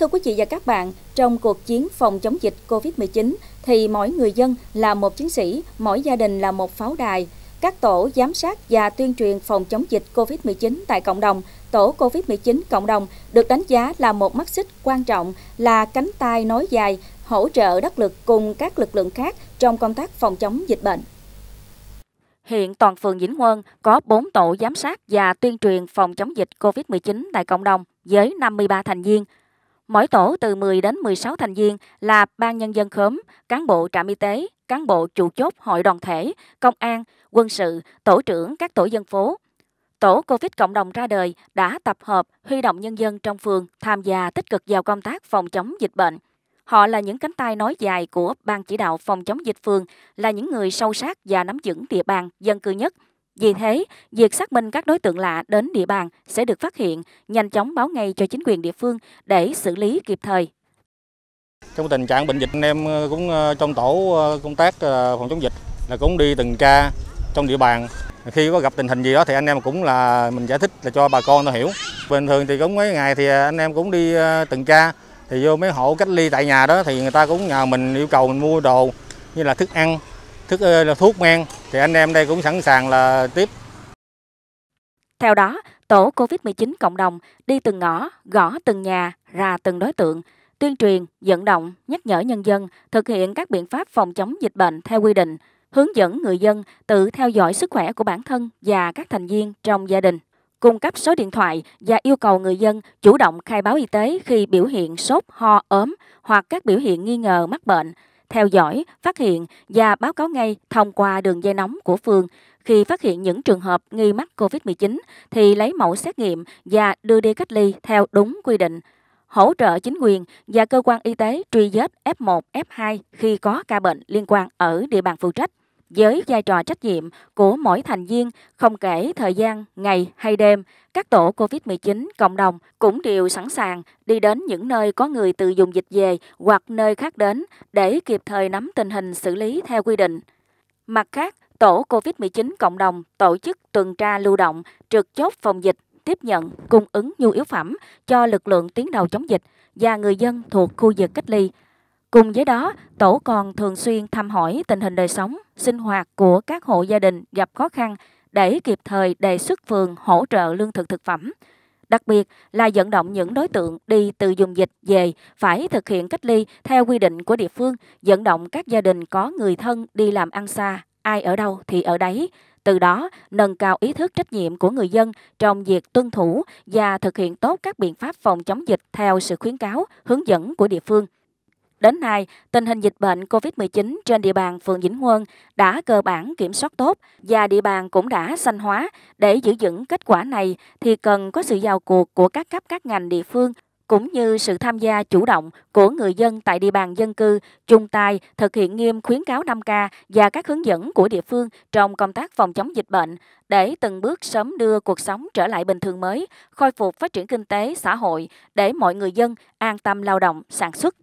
Thưa quý vị và các bạn, trong cuộc chiến phòng chống dịch COVID-19 thì mỗi người dân là một chiến sĩ, mỗi gia đình là một pháo đài. Các tổ giám sát và tuyên truyền phòng chống dịch COVID-19 tại cộng đồng, tổ COVID-19 cộng đồng được đánh giá là một mắt xích quan trọng, là cánh tay nối dài, hỗ trợ đắc lực cùng các lực lượng khác trong công tác phòng chống dịch bệnh. Hiện toàn phường Vĩnh Quân có 4 tổ giám sát và tuyên truyền phòng chống dịch COVID-19 tại cộng đồng với 53 thành viên, Mỗi tổ từ 10 đến 16 thành viên là ban nhân dân khóm, cán bộ trạm y tế, cán bộ chủ chốt hội đoàn thể, công an, quân sự, tổ trưởng các tổ dân phố. Tổ COVID cộng đồng ra đời đã tập hợp huy động nhân dân trong phường tham gia tích cực vào công tác phòng chống dịch bệnh. Họ là những cánh tay nói dài của Ban chỉ đạo phòng chống dịch phường, là những người sâu sát và nắm vững địa bàn dân cư nhất – vì thế, việc xác minh các đối tượng lạ đến địa bàn sẽ được phát hiện, nhanh chóng báo ngay cho chính quyền địa phương để xử lý kịp thời. Trong tình trạng bệnh dịch, anh em ờ, cũng ờ, trong tổ ờ, công tác phòng chống dịch là cũng đi từng tra trong địa bàn. Khi có gặp tình hình gì đó thì anh em cũng là mình giải thích là cho bà con nó hiểu. Bình thường thì cũng mấy ngày thì anh em cũng đi từng tra thì vô mấy hộ cách ly tại nhà đó thì người ta cũng nhờ mình yêu cầu mình mua đồ như là thức ăn thức ờ, là thuốc men thì anh em đây cũng sẵn sàng là tiếp. Theo đó, tổ COVID-19 cộng đồng đi từng ngõ, gõ từng nhà, ra từng đối tượng, tuyên truyền, vận động, nhắc nhở nhân dân thực hiện các biện pháp phòng chống dịch bệnh theo quy định, hướng dẫn người dân tự theo dõi sức khỏe của bản thân và các thành viên trong gia đình cung cấp số điện thoại và yêu cầu người dân chủ động khai báo y tế khi biểu hiện sốt, ho, ốm hoặc các biểu hiện nghi ngờ mắc bệnh, theo dõi, phát hiện và báo cáo ngay thông qua đường dây nóng của phường. Khi phát hiện những trường hợp nghi mắc COVID-19 thì lấy mẫu xét nghiệm và đưa đi cách ly theo đúng quy định. Hỗ trợ chính quyền và cơ quan y tế truy vết F1, F2 khi có ca bệnh liên quan ở địa bàn phụ trách với vai trò trách nhiệm của mỗi thành viên, không kể thời gian, ngày hay đêm, các tổ COVID-19 cộng đồng cũng đều sẵn sàng đi đến những nơi có người tự dùng dịch về hoặc nơi khác đến để kịp thời nắm tình hình xử lý theo quy định. Mặt khác, tổ COVID-19 cộng đồng tổ chức tuần tra lưu động, trực chốt phòng dịch, tiếp nhận, cung ứng nhu yếu phẩm cho lực lượng tuyến đầu chống dịch và người dân thuộc khu vực cách ly, Cùng với đó, tổ còn thường xuyên thăm hỏi tình hình đời sống, sinh hoạt của các hộ gia đình gặp khó khăn để kịp thời đề xuất phường hỗ trợ lương thực thực phẩm. Đặc biệt là dẫn động những đối tượng đi từ dùng dịch về phải thực hiện cách ly theo quy định của địa phương, dẫn động các gia đình có người thân đi làm ăn xa, ai ở đâu thì ở đấy. Từ đó, nâng cao ý thức trách nhiệm của người dân trong việc tuân thủ và thực hiện tốt các biện pháp phòng chống dịch theo sự khuyến cáo, hướng dẫn của địa phương. Đến nay, tình hình dịch bệnh COVID-19 trên địa bàn phường Vĩnh Quân đã cơ bản kiểm soát tốt và địa bàn cũng đã xanh hóa. Để giữ vững kết quả này thì cần có sự vào cuộc của các cấp các ngành địa phương cũng như sự tham gia chủ động của người dân tại địa bàn dân cư, chung tay thực hiện nghiêm khuyến cáo 5K và các hướng dẫn của địa phương trong công tác phòng chống dịch bệnh để từng bước sớm đưa cuộc sống trở lại bình thường mới, khôi phục phát triển kinh tế xã hội để mọi người dân an tâm lao động, sản xuất.